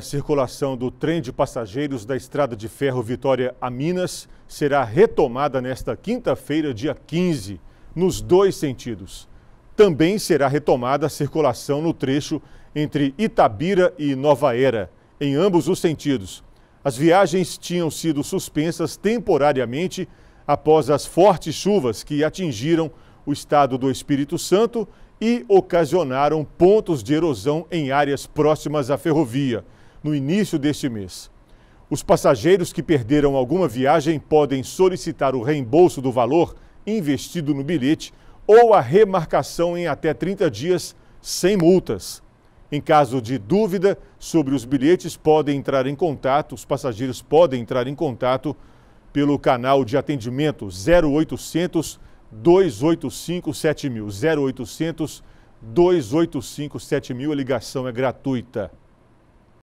A circulação do trem de passageiros da Estrada de Ferro Vitória a Minas será retomada nesta quinta-feira, dia 15, nos dois sentidos. Também será retomada a circulação no trecho entre Itabira e Nova Era, em ambos os sentidos. As viagens tinham sido suspensas temporariamente após as fortes chuvas que atingiram o estado do Espírito Santo e ocasionaram pontos de erosão em áreas próximas à ferrovia no início deste mês. Os passageiros que perderam alguma viagem podem solicitar o reembolso do valor investido no bilhete ou a remarcação em até 30 dias sem multas. Em caso de dúvida sobre os bilhetes, podem entrar em contato, os passageiros podem entrar em contato pelo canal de atendimento 0800 285 7000. 0800 285 7000, a ligação é gratuita.